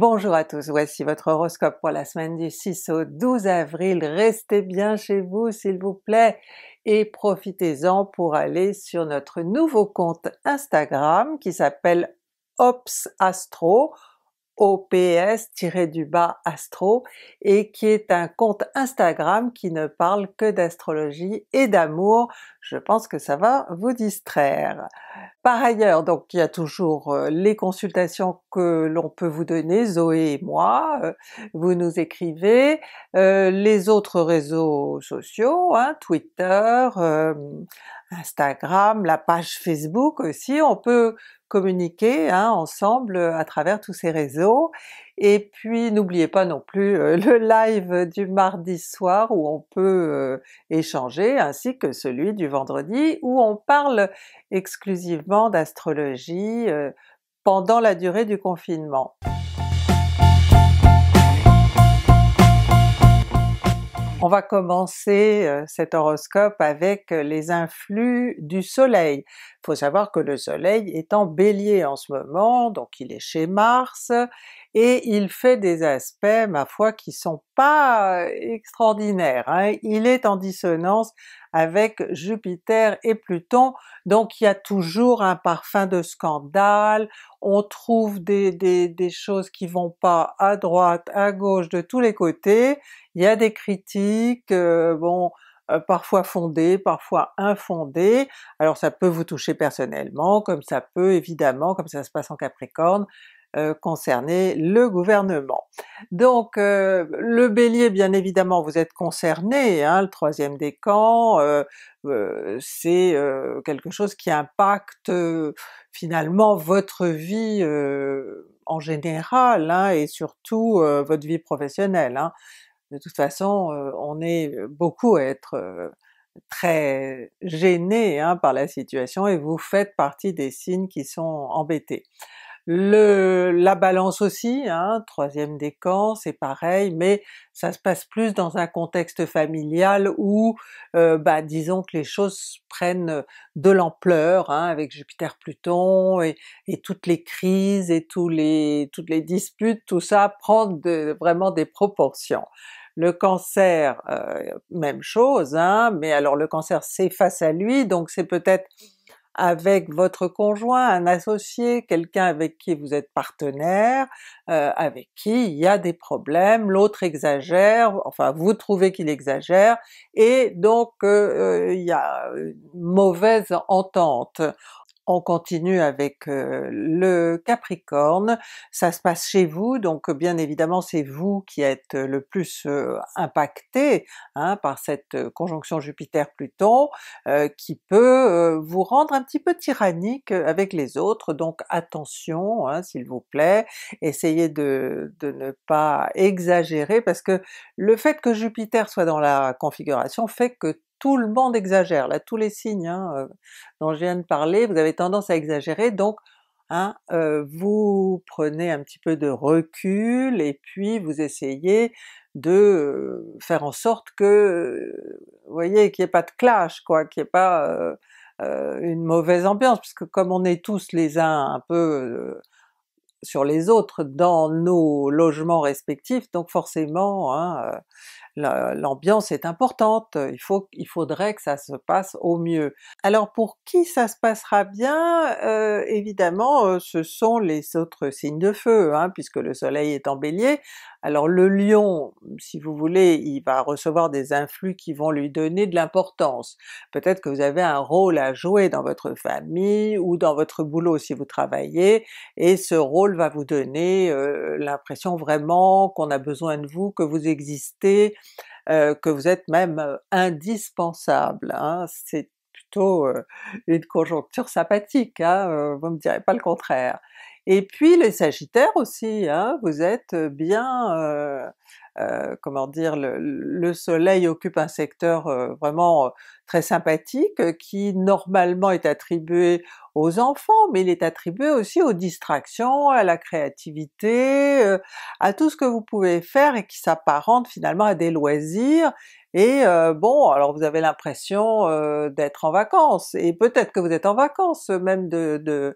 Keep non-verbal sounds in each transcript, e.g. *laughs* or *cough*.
Bonjour à tous, voici votre horoscope pour la semaine du 6 au 12 avril. Restez bien chez vous s'il vous plaît et profitez-en pour aller sur notre nouveau compte Instagram qui s'appelle Ops Astro, ops-du-bas astro et qui est un compte Instagram qui ne parle que d'astrologie et d'amour. Je pense que ça va vous distraire. Par ailleurs, donc il y a toujours euh, les consultations que l'on peut vous donner, Zoé et moi, euh, vous nous écrivez, euh, les autres réseaux sociaux, hein, Twitter, Instagram, la page Facebook aussi, on peut communiquer hein, ensemble euh, à travers tous ces réseaux. Et puis n'oubliez pas non plus euh, le live du mardi soir où on peut euh, échanger, ainsi que celui du vendredi où on parle exclusivement d'astrologie pendant la durée du confinement. On va commencer euh, cet horoscope avec euh, les influx du soleil. Il faut savoir que le soleil est en bélier en ce moment, donc il est chez Mars, et il fait des aspects, ma foi, qui sont pas euh, extraordinaires. Hein. Il est en dissonance avec Jupiter et Pluton, donc il y a toujours un parfum de scandale, on trouve des, choses qui vont pas à droite, à gauche, de tous les côtés, il y a des critiques, euh, bon, euh, parfois fondées, parfois infondées, Alors ça peut vous toucher personnellement, comme ça peut évidemment, comme ça se passe en Capricorne, euh, concerner le gouvernement. Donc euh, le Bélier bien évidemment vous êtes concerné, hein, le troisième décan, euh, c'est quelque chose qui impacte finalement votre vie en général hein, et surtout votre vie professionnelle. Hein. De toute façon on est beaucoup à être très gêné hein, par la situation et vous faites partie des signes qui sont embêtés. Le, la balance aussi, hein, troisième décan, c'est pareil, mais ça se passe plus dans un contexte familial où, euh, bah, disons que les choses prennent de l'ampleur hein, avec Jupiter-Pluton et, toutes les crises et tous les, toutes les disputes, tout ça prend vraiment des proportions. Le cancer, euh, même chose, hein, mais alors le cancer c'est face à lui, donc c'est peut-être avec votre conjoint, un associé, quelqu'un avec qui vous êtes partenaire, euh, avec qui il y a des problèmes, l'autre exagère, enfin vous trouvez qu'il exagère, et donc euh, euh, il y a une mauvaise entente. On continue avec euh, le Capricorne, ça se passe chez vous, donc euh, bien évidemment c'est vous qui êtes euh, le plus impacté hein, par cette conjonction Jupiter-Pluton qui peut vous rendre un petit peu tyrannique avec les autres, donc attention hein, s'il vous plaît, essayez de, ne pas exagérer parce que le fait que Jupiter soit dans la configuration fait que tout le monde exagère, là tous les signes hein, euh, dont je viens de parler, vous avez tendance à exagérer, donc hein, euh, vous prenez un petit peu de recul et puis vous essayez de euh, faire en sorte que, vous voyez, qu'il n'y ait pas de clash quoi, qu'il n'y ait pas une mauvaise ambiance, puisque comme on est tous les uns un peu sur les autres dans nos logements respectifs, donc forcément hein, l'ambiance est importante, il, faut, il faudrait que ça se passe au mieux. Alors pour qui ça se passera bien? Euh, évidemment euh, ce sont les autres signes de feu, hein, puisque le soleil est en bélier. Alors le lion, si vous voulez, il va recevoir des influx qui vont lui donner de l'importance. Peut-être que vous avez un rôle à jouer dans votre famille ou dans votre boulot si vous travaillez, et ce rôle va vous donner euh, l'impression vraiment qu'on a besoin de vous, que vous existez, euh, que vous êtes même euh, indispensable. Hein, c'est plutôt euh, une conjoncture sympathique, hein, vous ne me direz pas le contraire. Et puis les Sagittaires aussi, hein, vous êtes bien, comment dire, le, soleil occupe un secteur vraiment très sympathique qui normalement est attribué aux enfants, mais il est attribué aussi aux distractions, à la créativité, à tout ce que vous pouvez faire et qui s'apparente finalement à des loisirs, et bon, alors vous avez l'impression d'être en vacances, et peut-être que vous êtes en vacances même de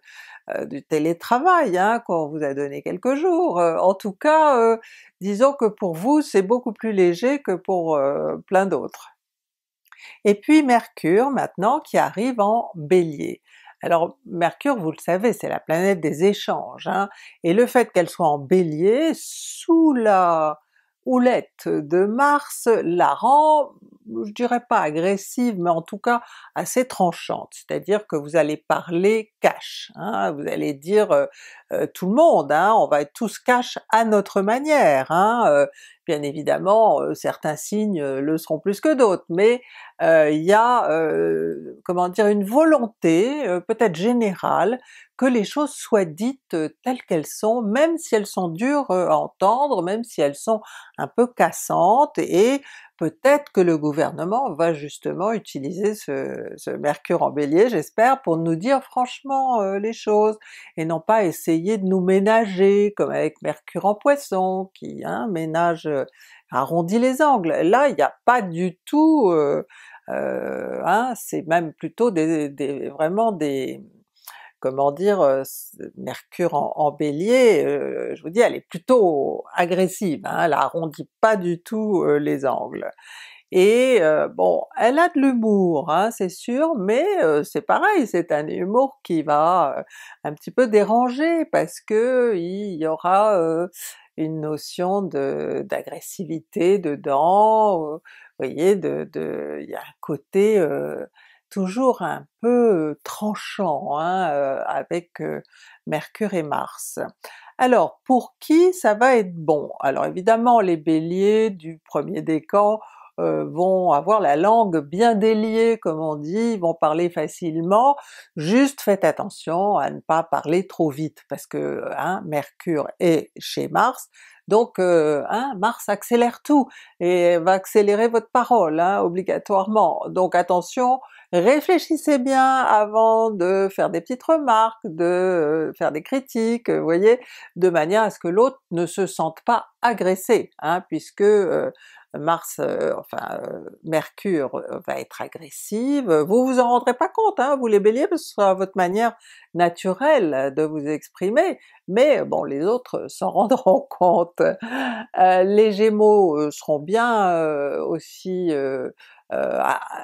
euh, du télétravail, hein, vous a donné quelques jours. Euh, en tout cas, euh, disons que pour vous c'est beaucoup plus léger que pour plein d'autres. Et puis Mercure maintenant qui arrive en Bélier. Alors Mercure, vous le savez, c'est la planète des échanges, hein, et le fait qu'elle soit en Bélier, sous la Oulette de Mars la rend, je dirais pas agressive, mais en tout cas assez tranchante, c'est-à-dire que vous allez parler cash, hein. vous allez dire euh, euh, tout le monde, hein, on va être tous cash à notre manière, hein, euh, Bien évidemment, certains signes le seront plus que d'autres, mais il y a, comment dire, une volonté peut-être générale que les choses soient dites telles qu'elles sont, même si elles sont dures à entendre, même si elles sont un peu cassantes, et peut-être que le gouvernement va justement utiliser ce, mercure en bélier, j'espère, pour nous dire franchement les choses, et non pas essayer de nous ménager, comme avec mercure en poisson, qui hein, ménage euh, arrondit les angles. Là, il n'y a pas du tout, euh, euh, hein, c'est même plutôt des, vraiment des, comment dire, Mercure en, Bélier, je vous dis, elle est plutôt agressive, hein, elle arrondit pas du tout les angles. Et bon, elle a de l'humour, hein, c'est sûr, mais c'est pareil, c'est un humour qui va un petit peu déranger parce que il y aura une notion d'agressivité dedans, vous voyez, de, de, il y a un côté toujours un peu tranchant hein, avec Mercure et Mars. Alors pour qui ça va être bon? Alors évidemment les Béliers du premier décan, euh, vont avoir la langue bien déliée comme on dit, vont parler facilement, juste faites attention à ne pas parler trop vite parce que hein, Mercure est chez Mars, donc euh, hein, Mars accélère tout et va accélérer votre parole hein, obligatoirement. Donc attention, réfléchissez bien avant de faire des petites remarques, de euh, faire des critiques, vous voyez, de manière à ce que l'autre ne se sente pas agressé, hein, puisque euh, Mars, euh, enfin euh, Mercure va être agressive, vous vous en rendrez pas compte, hein, vous les Béliers, ce sera votre manière naturelle de vous exprimer, mais bon les autres s'en *laughs* rendront compte. les Gémeaux seront bien aussi,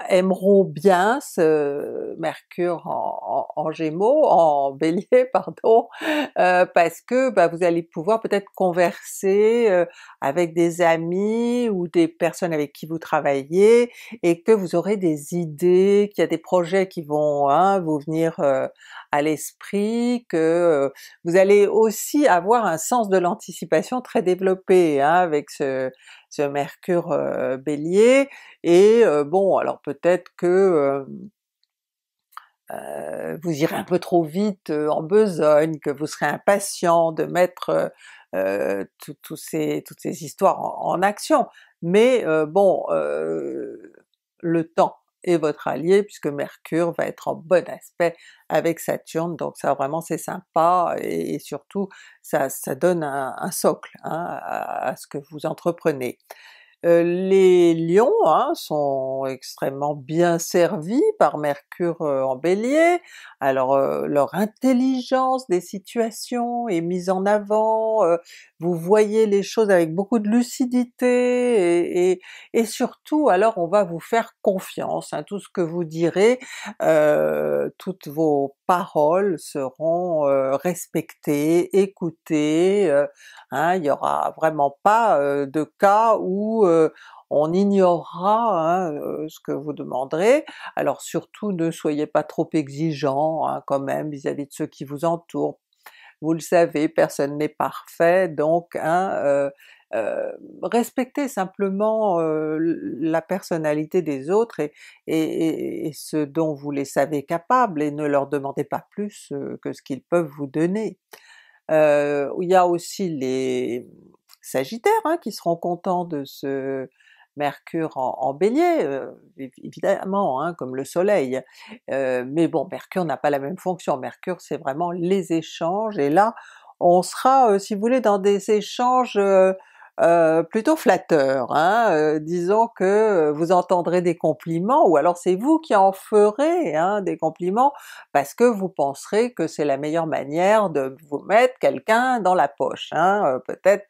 aimeront bien ce Mercure en, Gémeaux, en *laughs* Bélier pardon, parce que bah, vous allez pouvoir peut-être converser, euh, avec des amis ou des personnes avec qui vous travaillez et que vous aurez des idées, qu'il y a des projets qui vont hein, vous venir euh, à l'esprit, que euh, vous allez aussi avoir un sens de l'anticipation très développé hein, avec ce, ce Mercure Bélier, et bon alors peut-être que vous irez un peu trop vite euh, en besogne, que vous serez impatient de mettre euh, euh, toutes ces histoires en, action. Mais bon, le temps est votre allié puisque Mercure va être en bon aspect avec Saturne, donc ça vraiment c'est sympa et, surtout ça, donne un, socle hein, à, ce que vous entreprenez. Euh, les lions hein, sont extrêmement bien servis par Mercure euh, en Bélier, alors euh, leur intelligence des situations est mise en avant, vous voyez les choses avec beaucoup de lucidité et, surtout alors on va vous faire confiance, hein, tout ce que vous direz, toutes vos paroles seront respectées, écoutées, hein. il n'y aura vraiment pas de cas où on ignorera hein, euh, ce que vous demanderez. Alors surtout ne soyez pas trop exigeant hein, quand même vis-à-vis de ceux qui vous entourent. Vous le savez, personne n'est parfait, donc hein, euh, euh, respectez simplement la personnalité des autres et, ce dont vous les savez capables et ne leur demandez pas plus que ce qu'ils peuvent vous donner. il y a aussi les, Sagittaires hein, qui seront contents de ce Mercure en, Bélier, euh, évidemment, hein, comme le Soleil. Euh, mais bon, Mercure n'a pas la même fonction. Mercure c'est vraiment les échanges, et là on sera, euh, si vous voulez, dans des échanges plutôt flatteurs. Hein. disons que vous entendrez des compliments, ou alors c'est vous qui en ferez des compliments, parce que vous penserez que c'est la meilleure manière de vous mettre quelqu'un dans la poche. Peut-être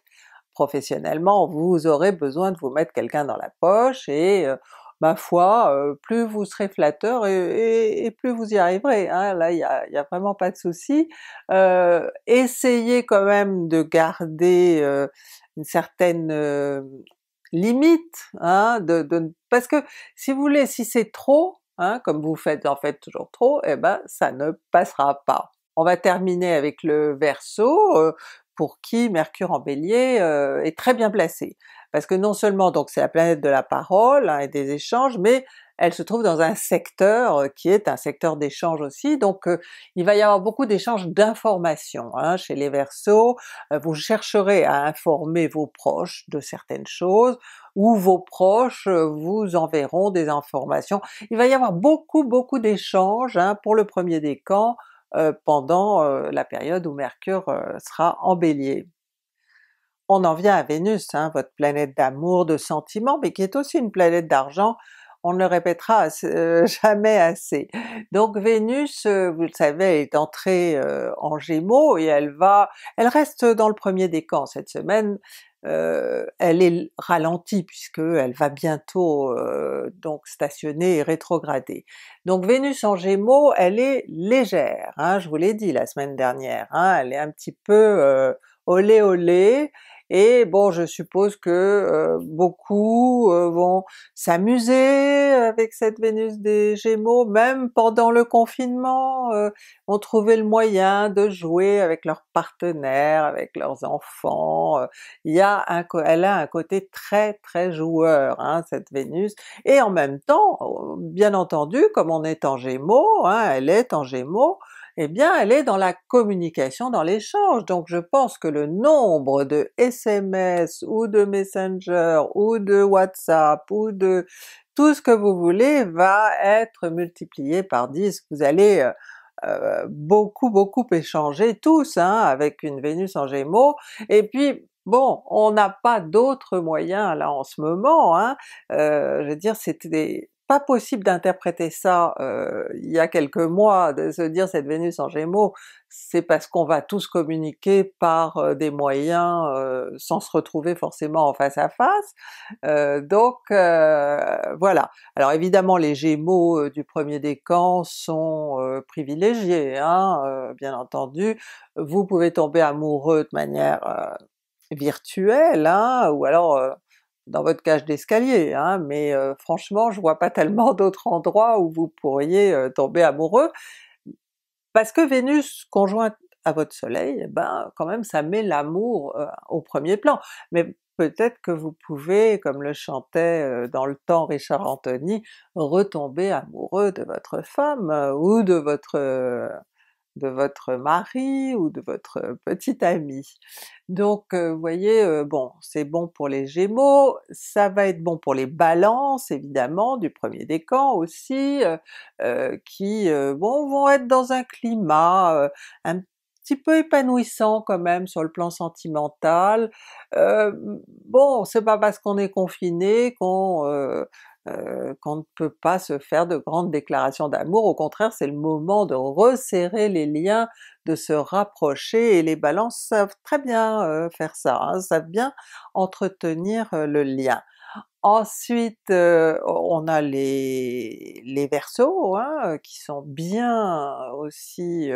professionnellement, vous aurez besoin de vous mettre quelqu'un dans la poche et euh, ma foi, euh, plus vous serez flatteur et, plus vous y arriverez, hein. là il n'y a, a, vraiment pas de souci. Euh, essayez quand même de garder une certaine limite, hein, parce que si vous voulez, si c'est trop, hein, comme vous faites en fait toujours trop, eh ben ça ne passera pas. On va terminer avec le Verseau pour qui Mercure en Bélier euh, est très bien placé. Parce que non seulement donc c'est la planète de la parole hein, et des échanges, mais elle se trouve dans un secteur euh, qui est un secteur d'échange aussi, donc euh, il va y avoir beaucoup d'échanges d'informations hein, chez les Verseaux. vous chercherez à informer vos proches de certaines choses, ou vos proches vous enverront des informations. Il va y avoir beaucoup beaucoup d'échanges hein, pour le premier décan, euh, pendant euh, la période où Mercure euh, sera en Bélier. On en vient à Vénus, hein, votre planète d'amour, de sentiment, mais qui est aussi une planète d'argent, on ne le répétera *laughs* jamais assez. Donc Vénus, vous le savez, est entrée en Gémeaux et elle va, elle reste dans le premier décan cette semaine, euh, elle est ralentie puisque elle va bientôt euh, donc stationner et rétrograder. Donc Vénus en Gémeaux, elle est légère, hein, je vous l'ai dit la semaine dernière, hein, elle est un petit peu euh, olé olé, et bon, je suppose que euh, beaucoup euh, vont s'amuser avec cette Vénus des Gémeaux, même pendant le confinement, ont euh, vont trouver le moyen de jouer avec leurs partenaires, avec leurs enfants. Il y a un, elle a un côté très très joueur, hein, cette Vénus. Et en même temps, oh, bien entendu, comme on est en Gémeaux, hein, elle est en Gémeaux, eh bien elle est dans la communication, dans l'échange, donc je pense que le nombre de SMS ou de Messenger ou de WhatsApp ou de tout ce que vous voulez va être multiplié par 10. Vous allez euh, euh, beaucoup beaucoup échanger tous hein, avec une Vénus en Gémeaux, et puis Bon, on n'a pas d'autres moyens là en ce moment, hein. Euh, je veux dire c'était pas possible d'interpréter ça euh, il y a quelques mois, de se dire cette Vénus en Gémeaux, c'est parce qu'on va tous communiquer par euh, des moyens euh, sans se retrouver forcément en face à face, euh, donc voilà. Alors évidemment les Gémeaux du premier décan sont privilégiés, hein, bien entendu, vous pouvez tomber amoureux de manière virtuelle, hein, ou alors dans votre cage d'escalier, hein, mais euh, franchement je vois pas tellement d'autres endroits où vous pourriez euh, tomber amoureux, parce que Vénus conjointe à votre soleil, eh ben quand même ça met l'amour euh, au premier plan, mais peut-être que vous pouvez, comme le chantait dans le temps Richard Anthony, retomber amoureux de votre femme ou de votre de votre mari ou de votre petite amie. Donc vous voyez, bon c'est bon pour les Gémeaux, ça va être bon pour les Balances évidemment, du premier décan aussi, qui bon vont être dans un climat un petit peu épanouissant quand même sur le plan sentimental. bon, c'est pas parce qu'on est confiné qu'on euh, qu'on ne peut pas se faire de grandes déclarations d'amour, au contraire c'est le moment de resserrer les liens, de se rapprocher, et les balances savent très bien euh, faire ça, hein, savent bien entretenir euh, le lien. Ensuite on a les, les hein, qui sont bien aussi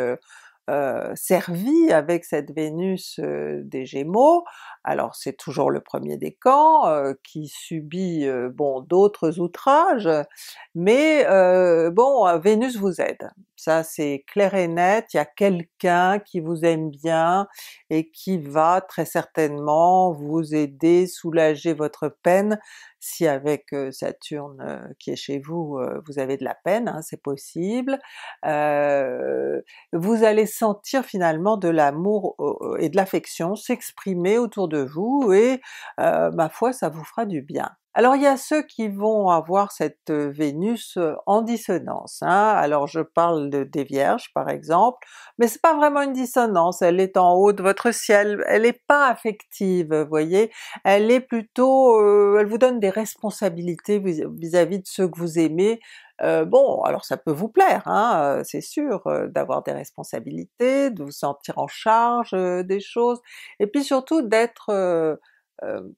euh, servie servi avec cette Vénus euh, des Gémeaux, alors c'est toujours le premier décan camps euh, qui subit bon d'autres outrages, mais bon Vénus vous aide. Ça c'est clair et net, il y a quelqu'un qui vous aime bien et qui va très certainement vous aider, soulager votre peine, si avec euh, Saturne euh, qui est chez vous, euh, vous avez de la peine, hein, c'est possible. vous allez sentir finalement de l'amour et de l'affection s'exprimer autour de vous et ma foi ça vous fera du bien. Alors il y a ceux qui vont avoir cette Vénus en dissonance, hein. alors je parle des Vierges par exemple, mais c'est pas vraiment une dissonance, elle est en haut de votre ciel, elle est pas affective, vous voyez, elle est plutôt... elle vous donne des responsabilités vis-à-vis de ceux que vous aimez, bon alors ça peut vous plaire, hein, c'est sûr, d'avoir des responsabilités, de vous sentir en charge des choses, et puis surtout d'être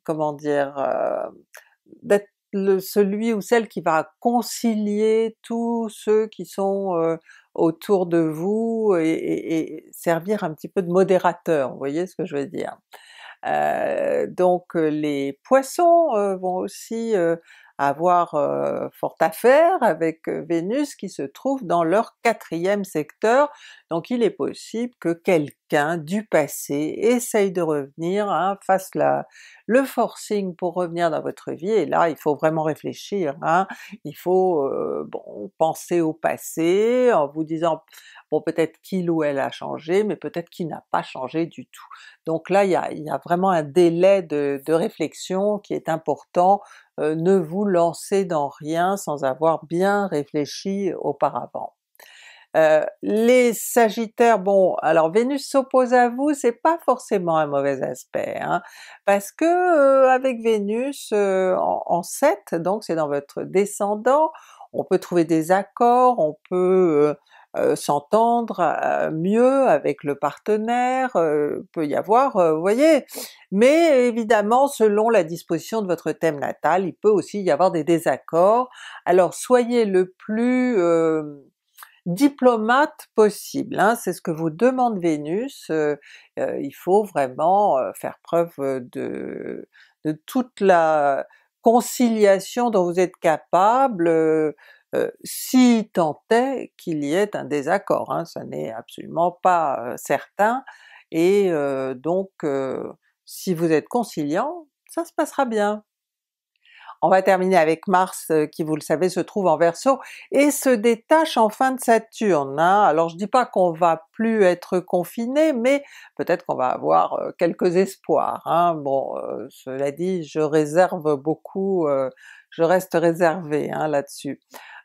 comment dire, d'être celui ou celle qui va concilier tous ceux qui sont euh, autour de vous et, servir un petit peu de modérateur, vous voyez ce que je veux dire. Euh, donc euh, les poissons vont aussi avoir fort affaire avec Vénus qui se trouve dans leur quatrième secteur, donc il est possible que quelqu'un du passé essaye de revenir, hein, fasse le forcing pour revenir dans votre vie, et là il faut vraiment réfléchir, hein. il faut euh, bon, penser au passé en vous disant bon peut-être qu'il ou elle a changé, mais peut-être qu'il n'a pas changé du tout. Donc là il y a, vraiment un délai de, réflexion qui est important, euh, ne vous lancez dans rien sans avoir bien réfléchi auparavant. Euh, les Sagittaires, bon, alors Vénus s'oppose à vous, c'est pas forcément un mauvais aspect, hein, parce que euh, avec Vénus euh, en, en, 7, donc c'est dans votre descendant, on peut trouver des accords, on peut s'entendre mieux avec le partenaire, peut y avoir, vous voyez, mais évidemment selon la disposition de votre thème natal, il peut aussi y avoir des désaccords, alors soyez le plus diplomate possible, hein. c'est ce que vous demande Vénus, euh, euh, il faut vraiment euh, faire preuve de, toute la conciliation dont vous êtes capable, si tant est qu'il y ait un désaccord, hein, ça n'est absolument pas certain, et donc si vous êtes conciliant, ça se passera bien. On va terminer avec Mars euh, qui, vous le savez, se trouve en Verseau et se détache en fin de Saturne. Hein. Alors je dis pas qu'on va plus être confiné, mais peut-être qu'on va avoir euh, quelques espoirs. Hein. Bon, euh, cela dit, je réserve beaucoup, je reste réservé hein, là-dessus.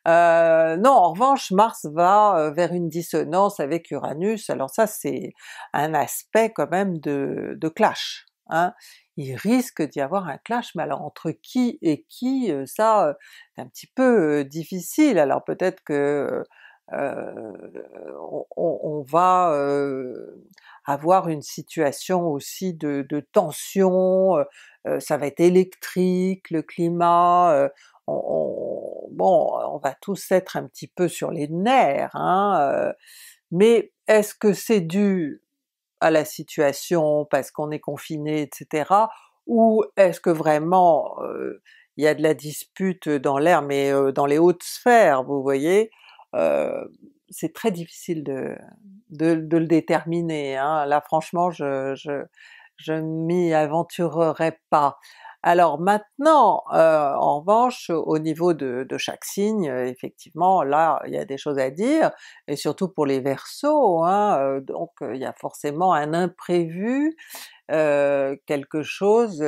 non, en revanche, Mars va vers une dissonance avec Uranus, alors ça c'est un aspect quand même de, clash il risque d'y avoir un clash, mais alors entre qui et qui, ça c'est un petit peu difficile, alors peut-être que on, va avoir une situation aussi de, tension, ça va être électrique, le climat, bon, on va tous être un petit peu sur les nerfs, hein, mais est-ce que c'est dû à la situation parce qu'on est confiné, etc. Ou est-ce que vraiment il y a de la dispute dans l'air, mais dans les hautes sphères, vous voyez? c'est très difficile de, le déterminer. Hein. Là franchement je, je, je ne m'y aventurerai pas. Alors maintenant, euh, en revanche, au niveau de, de chaque signe, euh, effectivement, là, il y a des choses à dire, et surtout pour les Verseaux, hein, euh, donc il y a forcément un imprévu, quelque chose,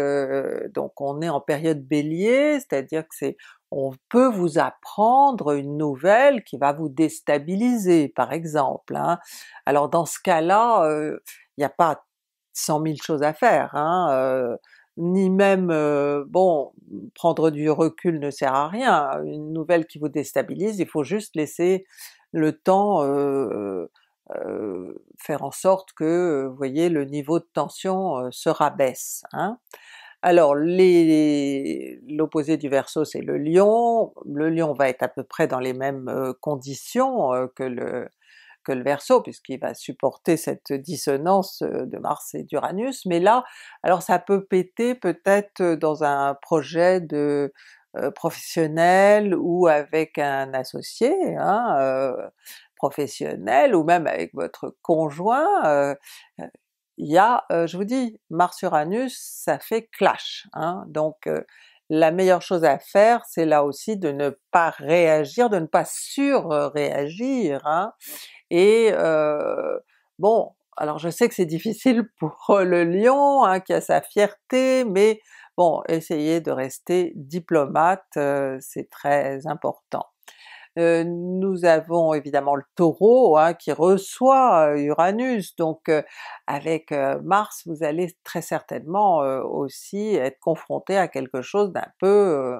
donc on est en période Bélier, c'est-à-dire que c'est on peut vous apprendre une nouvelle qui va vous déstabiliser par exemple. Hein. Alors dans ce cas-là, il n'y a pas cent mille choses à faire, hein, ni même, euh, bon, prendre du recul ne sert à rien, une nouvelle qui vous déstabilise, il faut juste laisser le temps euh, euh, faire en sorte que, vous voyez, le niveau de tension se rabaisse. Hein? Alors l'opposé du Verseau c'est le Lion, le Lion va être à peu près dans les mêmes conditions que le, que le Verseau, puisqu'il va supporter cette dissonance euh, de Mars et d'Uranus, mais là, alors ça peut péter peut-être euh, dans un projet de euh, professionnel ou avec un associé hein, professionnel ou même avec votre conjoint, il y a, je vous dis, Mars-Uranus, ça fait clash, hein. donc la meilleure chose à faire, c'est là aussi de ne pas réagir, de ne pas surréagir, hein? et euh, bon, alors je sais que c'est difficile *laughs* pour euh, le lion hein, qui a sa fierté, mais bon, essayez de rester diplomate, euh, c'est très important. Euh, nous avons évidemment le Taureau hein, qui reçoit euh, Uranus, donc euh, avec Mars vous allez très certainement aussi être confronté à quelque chose d'un peu,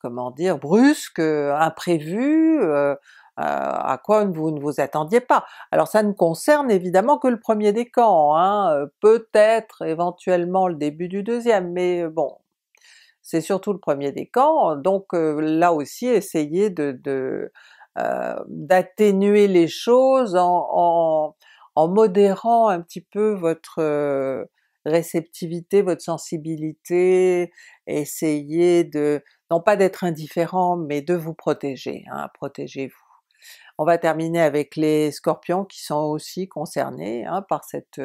comment dire, brusque, imprévu, à quoi vous ne vous attendiez pas. Alors ça ne concerne évidemment que le premier décan, hein, peut-être éventuellement le début du deuxième, mais bon, c'est surtout le premier décan, donc là aussi essayez de, euh, d'atténuer les choses en, en, modérant un petit peu votre réceptivité, votre sensibilité, essayez de, non pas d'être indifférent, mais de vous protéger, hein, protégez-vous. On va terminer avec les scorpions qui sont aussi concernés hein, par cette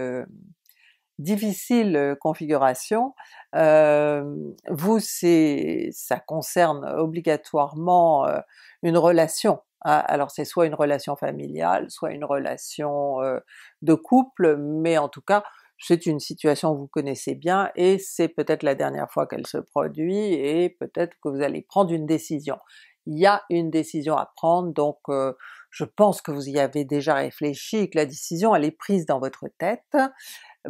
difficile euh, configuration, euh, vous c'est ça concerne obligatoirement euh, une relation. Hein. Alors c'est soit une relation familiale, soit une relation de couple, mais en tout cas c'est une situation que vous connaissez bien et c'est peut-être la dernière fois qu'elle se produit et peut-être que vous allez prendre une décision. Il y a une décision à prendre donc je pense que vous y avez déjà réfléchi et que la décision elle est prise dans votre tête,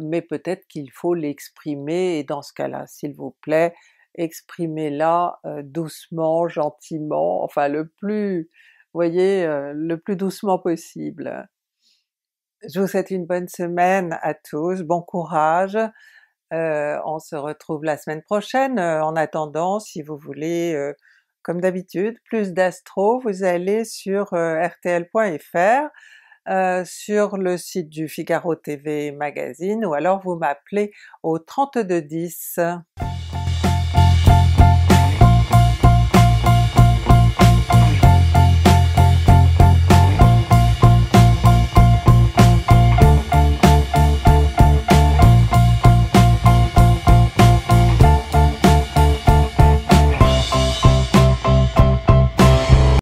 mais peut-être qu'il faut l'exprimer et dans ce cas-là, s'il vous plaît, exprimez-la euh, doucement, gentiment, enfin le plus, voyez, euh, le plus doucement possible. Je vous souhaite une bonne semaine à tous, bon courage, euh, on se retrouve la semaine prochaine. En attendant, si vous voulez comme d'habitude, plus d'astro, vous allez sur rtl.fr, euh, euh, sur le site du Figaro TV Magazine, ou alors vous m'appelez au 3210.